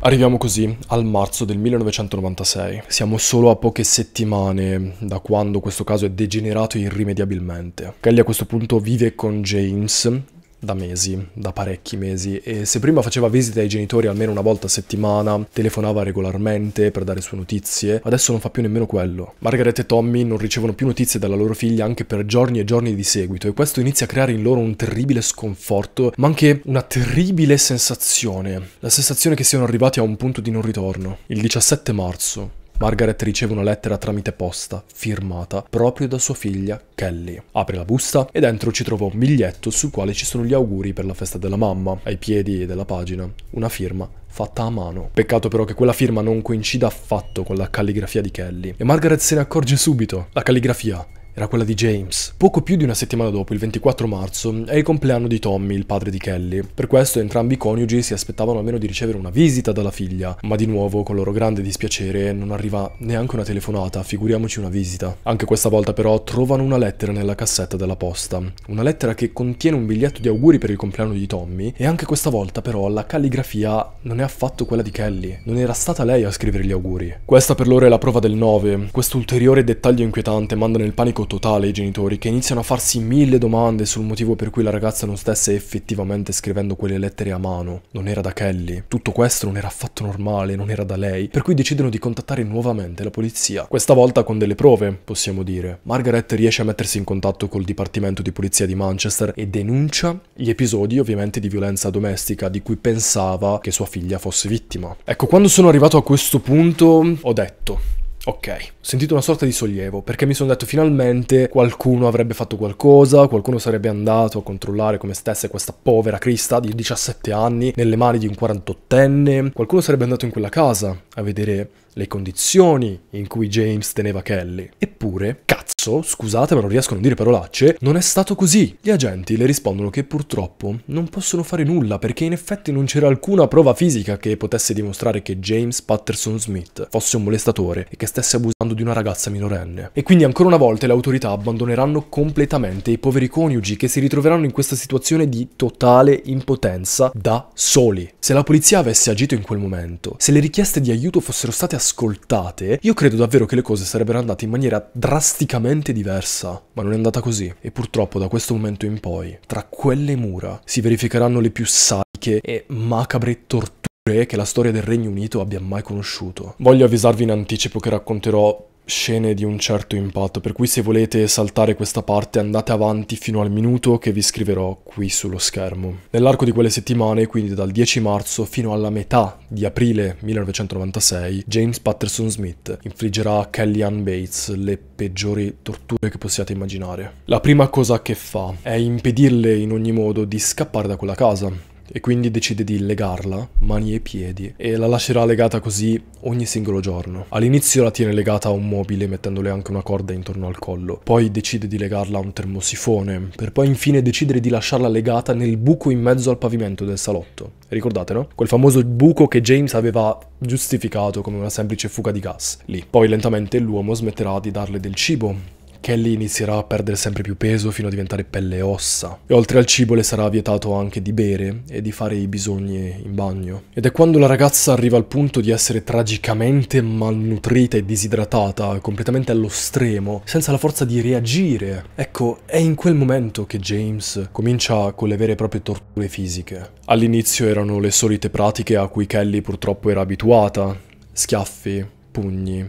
Arriviamo così al marzo del 1996. Siamo solo a poche settimane da quando questo caso è degenerato irrimediabilmente. Kelly a questo punto vive con James da mesi, da parecchi mesi e se prima faceva visite ai genitori almeno una volta a settimana, telefonava regolarmente per dare sue notizie, adesso non fa più nemmeno quello. Margaret e Tommy non ricevono più notizie dalla loro figlia anche per giorni e giorni di seguito e questo inizia a creare in loro un terribile sconforto, ma anche una terribile sensazione, la sensazione che siano arrivati a un punto di non ritorno. Il 17 marzo Margaret riceve una lettera tramite posta, firmata proprio da sua figlia Kelly. Apre la busta e dentro ci trova un biglietto sul quale ci sono gli auguri per la festa della mamma, ai piedi della pagina, una firma fatta a mano. Peccato però che quella firma non coincida affatto con la calligrafia di Kelly e Margaret se ne accorge subito. La calligrafia era quella di James. Poco più di una settimana dopo, il 24 marzo, è il compleanno di Tommy, il padre di Kelly. Per questo entrambi i coniugi si aspettavano almeno di ricevere una visita dalla figlia, ma di nuovo, con loro grande dispiacere, non arriva neanche una telefonata, figuriamoci una visita. Anche questa volta però trovano una lettera nella cassetta della posta, una lettera che contiene un biglietto di auguri per il compleanno di Tommy e anche questa volta però la calligrafia non è affatto quella di Kelly, non era stata lei a scrivere gli auguri. Questa per loro è la prova del 9, questo ulteriore dettaglio inquietante manda nel panico totale ai genitori che iniziano a farsi mille domande sul motivo per cui la ragazza non stesse effettivamente scrivendo quelle lettere a mano. Non era da Kelly. Tutto questo non era affatto normale, non era da lei, per cui decidono di contattare nuovamente la polizia. Questa volta con delle prove, possiamo dire. Margaret riesce a mettersi in contatto col Dipartimento di Polizia di Manchester e denuncia gli episodi ovviamente di violenza domestica di cui pensava che sua figlia fosse vittima. Ecco, quando sono arrivato a questo punto ho detto Ok, ho sentito una sorta di sollievo perché mi sono detto finalmente qualcuno avrebbe fatto qualcosa, qualcuno sarebbe andato a controllare come stesse questa povera Crista di 17 anni nelle mani di un 48enne, qualcuno sarebbe andato in quella casa a vedere le condizioni in cui James teneva Kelly. Eppure, cazzo, scusate ma non riesco a non dire parolacce, non è stato così. Gli agenti le rispondono che purtroppo non possono fare nulla perché in effetti non c'era alcuna prova fisica che potesse dimostrare che James Patterson Smith fosse un molestatore e che stesse abusando di una ragazza minorenne. E quindi ancora una volta le autorità abbandoneranno completamente i poveri coniugi che si ritroveranno in questa situazione di totale impotenza da soli. Se la polizia avesse agito in quel momento, se le richieste di aiuto fossero state assolute, ascoltate, io credo davvero che le cose sarebbero andate in maniera drasticamente diversa. Ma non è andata così. E purtroppo da questo momento in poi, tra quelle mura, si verificheranno le più sadiche e macabre torture che la storia del Regno Unito abbia mai conosciuto. Voglio avvisarvi in anticipo che racconterò scene di un certo impatto, per cui se volete saltare questa parte andate avanti fino al minuto che vi scriverò qui sullo schermo. Nell'arco di quelle settimane, quindi dal 10 marzo fino alla metà di aprile 1996, James Patterson Smith infliggerà a Kellyanne Bates le peggiori torture che possiate immaginare. La prima cosa che fa è impedirle in ogni modo di scappare da quella casa, e quindi decide di legarla, mani e piedi, e la lascerà legata così ogni singolo giorno. All'inizio la tiene legata a un mobile mettendole anche una corda intorno al collo, poi decide di legarla a un termosifone, per poi infine decidere di lasciarla legata nel buco in mezzo al pavimento del salotto. Ricordate, no? Quel famoso buco che James aveva giustificato come una semplice fuga di gas. Lì. Poi lentamente l'uomo smetterà di darle del cibo, Kelly inizierà a perdere sempre più peso fino a diventare pelle e ossa. E oltre al cibo le sarà vietato anche di bere e di fare i bisogni in bagno. Ed è quando la ragazza arriva al punto di essere tragicamente malnutrita e disidratata, completamente allo stremo, senza la forza di reagire. Ecco, è in quel momento che James comincia con le vere e proprie torture fisiche. All'inizio erano le solite pratiche a cui Kelly purtroppo era abituata. Schiaffi, pugni,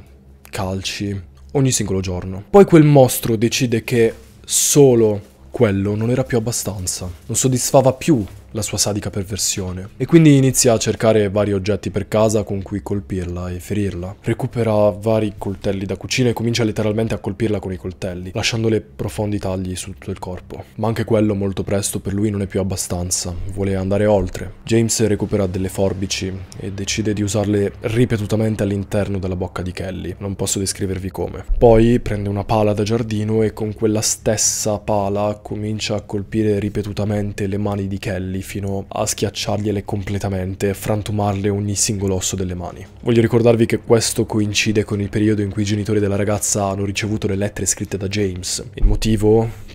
calci, ogni singolo giorno. Poi quel mostro decide che solo quello non era più abbastanza, non soddisfava più la sua sadica perversione. E quindi inizia a cercare vari oggetti per casa con cui colpirla e ferirla. Recupera vari coltelli da cucina e comincia letteralmente a colpirla con i coltelli, lasciandole profondi tagli su tutto il corpo. Ma anche quello molto presto per lui non è più abbastanza, vuole andare oltre. James recupera delle forbici e decide di usarle ripetutamente all'interno della bocca di Kelly, non posso descrivervi come. Poi prende una pala da giardino e con quella stessa pala comincia a colpire ripetutamente le mani di Kelly fino a schiacciargliele completamente e frantumarle ogni singolo osso delle mani. Voglio ricordarvi che questo coincide con il periodo in cui i genitori della ragazza hanno ricevuto le lettere scritte da James. Il motivo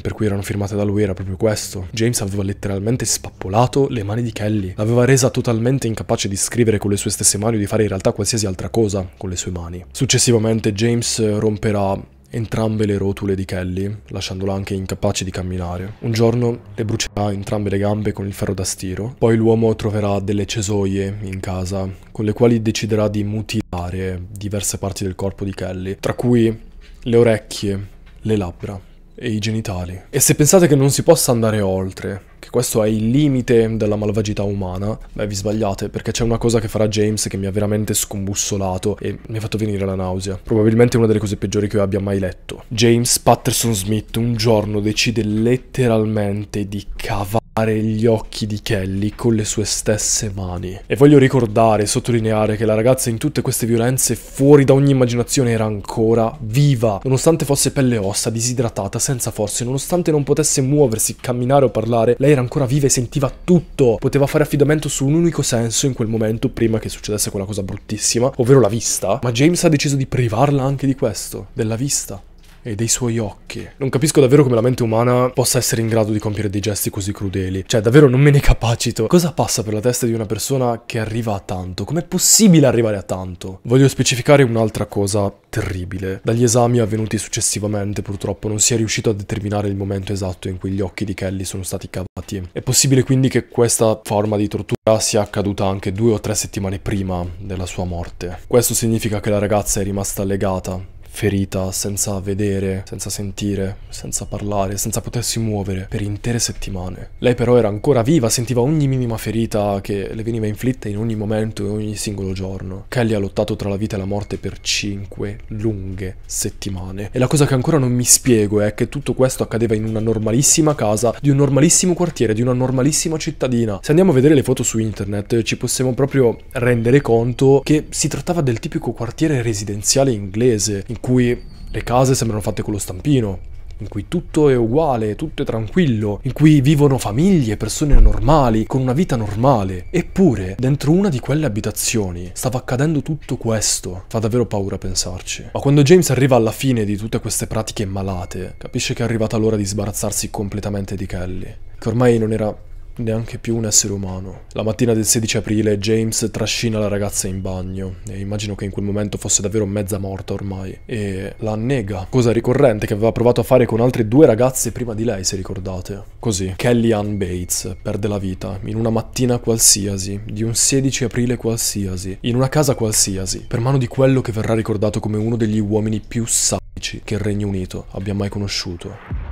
per cui erano firmate da lui era proprio questo. James aveva letteralmente spappolato le mani di Kelly, l'aveva resa totalmente incapace di scrivere con le sue stesse mani o di fare in realtà qualsiasi altra cosa con le sue mani. Successivamente James romperà entrambe le rotule di Kelly, lasciandola anche incapace di camminare. Un giorno le brucerà entrambe le gambe con il ferro da stiro, poi l'uomo troverà delle cesoie in casa, con le quali deciderà di mutilare diverse parti del corpo di Kelly, tra cui le orecchie, le labbra e i genitali. E se pensate che non si possa andare oltre, che questo è il limite della malvagità umana, beh vi sbagliate perché c'è una cosa che farà James che mi ha veramente scombussolato e mi ha fatto venire la nausea. Probabilmente una delle cose peggiori che io abbia mai letto. James Patterson Smith un giorno decide letteralmente di cavare gli occhi di Kelly con le sue stesse mani. E voglio ricordare e sottolineare che la ragazza in tutte queste violenze fuori da ogni immaginazione era ancora viva, nonostante fosse pelle e ossa, disidratata, senza forze, nonostante non potesse muoversi, camminare o parlare, lei era ancora viva e sentiva tutto. Poteva fare affidamento su un unico senso in quel momento prima che succedesse quella cosa bruttissima, ovvero la vista, ma James ha deciso di privarla anche di questo, della vista e dei suoi occhi. Non capisco davvero come la mente umana possa essere in grado di compiere dei gesti così crudeli. Cioè, davvero non me ne capacito. Cosa passa per la testa di una persona che arriva a tanto? Com'è possibile arrivare a tanto? Voglio specificare un'altra cosa terribile. Dagli esami avvenuti successivamente, purtroppo, non si è riuscito a determinare il momento esatto in cui gli occhi di Kelly sono stati cavati. È possibile quindi che questa forma di tortura sia accaduta anche due o tre settimane prima della sua morte. Questo significa che la ragazza è rimasta legata ferita senza vedere, senza sentire, senza parlare, senza potersi muovere per intere settimane. Lei però era ancora viva, sentiva ogni minima ferita che le veniva inflitta in ogni momento e ogni singolo giorno. Kelly ha lottato tra la vita e la morte per cinque lunghe settimane. E la cosa che ancora non mi spiego è che tutto questo accadeva in una normalissima casa, di un normalissimo quartiere, di una normalissima cittadina. Se andiamo a vedere le foto su internet ci possiamo proprio rendere conto che si trattava del tipico quartiere residenziale inglese, in in cui le case sembrano fatte con lo stampino, in cui tutto è uguale, tutto è tranquillo, in cui vivono famiglie, persone normali, con una vita normale. Eppure, dentro una di quelle abitazioni stava accadendo tutto questo. Fa davvero paura pensarci. Ma quando James arriva alla fine di tutte queste pratiche malate, capisce che è arrivata l'ora di sbarazzarsi completamente di Kelly, che ormai non era neanche più un essere umano. La mattina del 16 aprile James trascina la ragazza in bagno e immagino che in quel momento fosse davvero mezza morta ormai e la annega, cosa ricorrente che aveva provato a fare con altre due ragazze prima di lei se ricordate. Così Kelly Ann Bates perde la vita in una mattina qualsiasi, di un 16 aprile qualsiasi, in una casa qualsiasi, per mano di quello che verrà ricordato come uno degli uomini più sadici che il Regno Unito abbia mai conosciuto.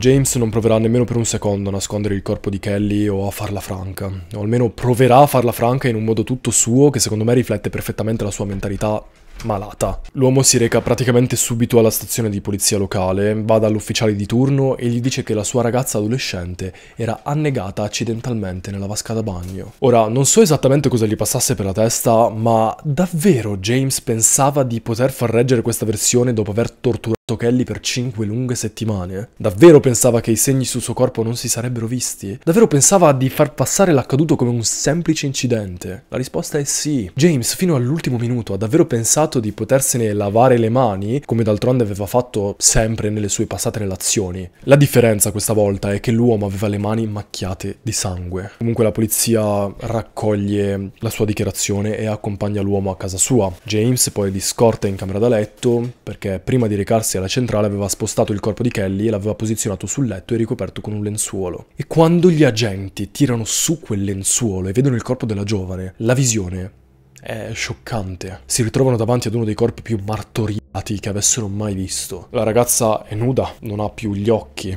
James non proverà nemmeno per un secondo a nascondere il corpo di Kelly o a farla franca, o almeno proverà a farla franca in un modo tutto suo che secondo me riflette perfettamente la sua mentalità malata. L'uomo si reca praticamente subito alla stazione di polizia locale, va dall'ufficiale di turno e gli dice che la sua ragazza adolescente era annegata accidentalmente nella vasca da bagno. Ora, non so esattamente cosa gli passasse per la testa, ma davvero James pensava di poter far reggere questa versione dopo aver torturato Kelly per 5 lunghe settimane? Davvero pensava che i segni sul suo corpo non si sarebbero visti? Davvero pensava di far passare l'accaduto come un semplice incidente? La risposta è sì. James fino all'ultimo minuto ha davvero pensato pensato di potersene lavare le mani, come d'altronde aveva fatto sempre nelle sue passate relazioni. La differenza questa volta è che l'uomo aveva le mani macchiate di sangue. Comunque la polizia raccoglie la sua dichiarazione e accompagna l'uomo a casa sua. James poi di scorta in camera da letto perché prima di recarsi alla centrale aveva spostato il corpo di Kelly e l'aveva posizionato sul letto e ricoperto con un lenzuolo. E quando gli agenti tirano su quel lenzuolo e vedono il corpo della giovane, la visione è scioccante. Si ritrovano davanti ad uno dei corpi più martoriati che avessero mai visto. La ragazza è nuda, non ha più gli occhi.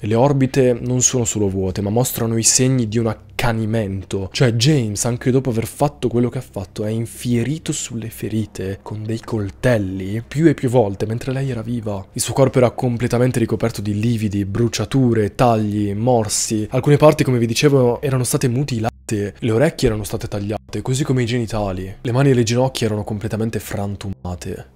le orbite non sono solo vuote, ma mostrano i segni di un accanimento. Cioè James, anche dopo aver fatto quello che ha fatto, è infierito sulle ferite con dei coltelli più e più volte mentre lei era viva. Il suo corpo era completamente ricoperto di lividi, bruciature, tagli, morsi. Alcune parti, come vi dicevo, erano state mutilate schiacciate, le orecchie erano state tagliate, così come i genitali, le mani e le ginocchia erano completamente frantumate.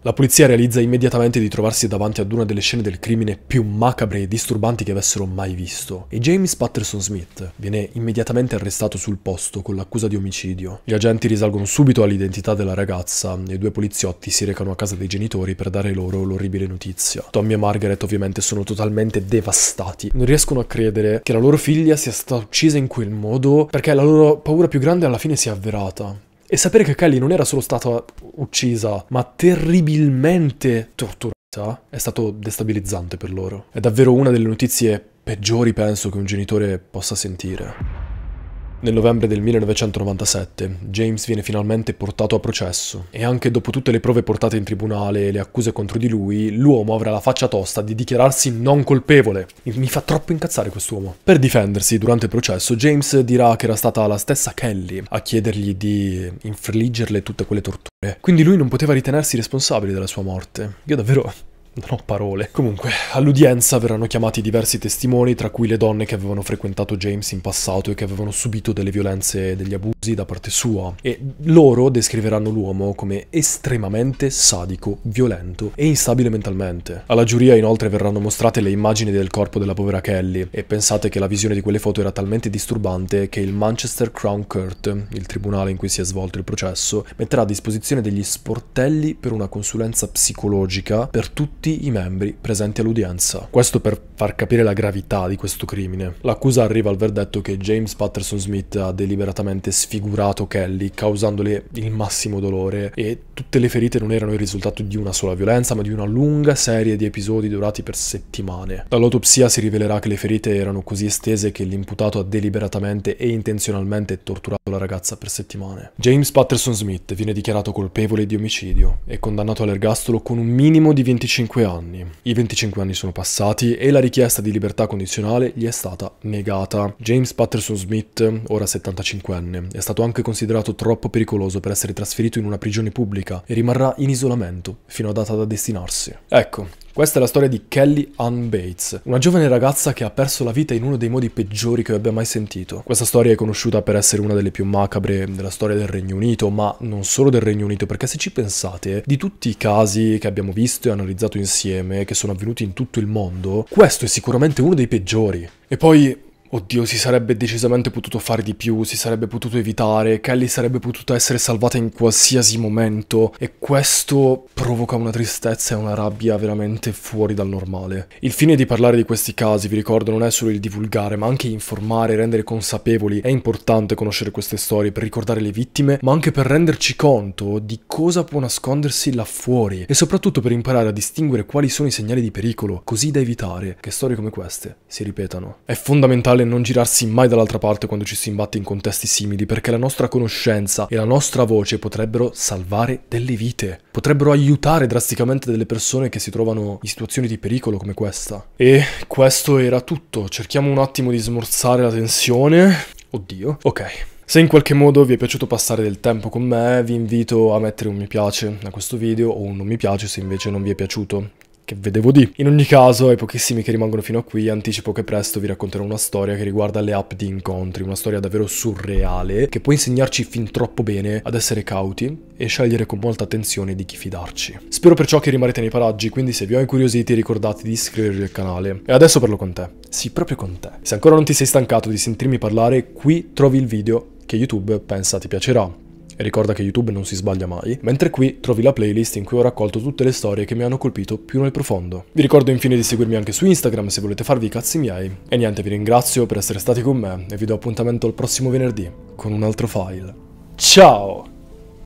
La polizia realizza immediatamente di trovarsi davanti ad una delle scene del crimine più macabre e disturbanti che avessero mai visto, e James Patterson Smith viene immediatamente arrestato sul posto con l'accusa di omicidio. Gli agenti risalgono subito all'identità della ragazza e i due poliziotti si recano a casa dei genitori per dare loro l'orribile notizia. Tommy e Margaret ovviamente sono totalmente devastati, non riescono a credere che la loro figlia sia stata uccisa in quel modo perché la loro paura più grande alla fine si è avverata. E sapere che Kelly non era solo stata uccisa, ma terribilmente torturata, è stato destabilizzante per loro. È davvero una delle notizie peggiori penso che un genitore possa sentire. Nel novembre del 1997 James viene finalmente portato a processo e anche dopo tutte le prove portate in tribunale e le accuse contro di lui, l'uomo avrà la faccia tosta di dichiararsi non colpevole. Mi fa troppo incazzare quest'uomo. Per difendersi durante il processo, James dirà che era stata la stessa Kelly a chiedergli di infliggerle tutte quelle torture. Quindi lui non poteva ritenersi responsabile della sua morte. Io davvero non ho parole. Comunque, all'udienza verranno chiamati diversi testimoni, tra cui le donne che avevano frequentato James in passato e che avevano subito delle violenze e degli abusi da parte sua. E loro descriveranno l'uomo come estremamente sadico, violento e instabile mentalmente. Alla giuria inoltre verranno mostrate le immagini del corpo della povera Kelly e pensate che la visione di quelle foto era talmente disturbante che il Manchester Crown Court, il tribunale in cui si è svolto il processo, metterà a disposizione degli sportelli per una consulenza psicologica per tutti tutti i membri presenti all'udienza. Questo per far capire la gravità di questo crimine. L'accusa arriva al verdetto che James Patterson Smith ha deliberatamente sfigurato Kelly, causandole il massimo dolore e tutte le ferite non erano il risultato di una sola violenza, ma di una lunga serie di episodi durati per settimane. Dall'autopsia si rivelerà che le ferite erano così estese che l'imputato ha deliberatamente e intenzionalmente torturato la ragazza per settimane. James Patterson Smith viene dichiarato colpevole di omicidio e condannato all'ergastolo con un minimo di 25 25 anni. I 25 anni sono passati e la richiesta di libertà condizionale gli è stata negata. James Patterson Smith, ora 75enne, è stato anche considerato troppo pericoloso per essere trasferito in una prigione pubblica e rimarrà in isolamento fino a data da destinarsi. Ecco, questa è la storia di Kelly Ann Bates, una giovane ragazza che ha perso la vita in uno dei modi peggiori che abbia mai sentito. Questa storia è conosciuta per essere una delle più macabre della storia del Regno Unito, ma non solo del Regno Unito, perché se ci pensate, di tutti i casi che abbiamo visto e analizzato insieme, che sono avvenuti in tutto il mondo, questo è sicuramente uno dei peggiori. E poi Oddio, si sarebbe decisamente potuto fare di più, si sarebbe potuto evitare, Kelly sarebbe potuta essere salvata in qualsiasi momento e questo provoca una tristezza e una rabbia veramente fuori dal normale. Il fine di parlare di questi casi, vi ricordo, non è solo il divulgare, ma anche informare, rendere consapevoli. È importante conoscere queste storie per ricordare le vittime, ma anche per renderci conto di cosa può nascondersi là fuori e soprattutto per imparare a distinguere quali sono i segnali di pericolo, così da evitare che storie come queste si ripetano. È fondamentale generale non girarsi mai dall'altra parte quando ci si imbatte in contesti simili, perché la nostra conoscenza e la nostra voce potrebbero salvare delle vite, potrebbero aiutare drasticamente delle persone che si trovano in situazioni di pericolo come questa. E questo era tutto, cerchiamo un attimo di smorzare la tensione. Oddio, ok. Se in qualche modo vi è piaciuto passare del tempo con me, vi invito a mettere un mi piace a questo video o un non mi piace se invece non vi è piaciuto che vedevo di. In ogni caso, ai pochissimi che rimangono fino a qui, anticipo che presto vi racconterò una storia che riguarda le app di incontri, una storia davvero surreale che può insegnarci fin troppo bene ad essere cauti e scegliere con molta attenzione di chi fidarci. Spero perciò che rimarrete nei paraggi, quindi se vi ho incuriositi ricordate di iscrivervi al canale. E adesso parlo con te, sì proprio con te. Se ancora non ti sei stancato di sentirmi parlare, qui trovi il video che YouTube pensa ti piacerà e ricorda che YouTube non si sbaglia mai, mentre qui trovi la playlist in cui ho raccolto tutte le storie che mi hanno colpito più nel profondo. Vi ricordo infine di seguirmi anche su Instagram se volete farvi i cazzi miei, e niente vi ringrazio per essere stati con me e vi do appuntamento il prossimo venerdì con un altro file. Ciao!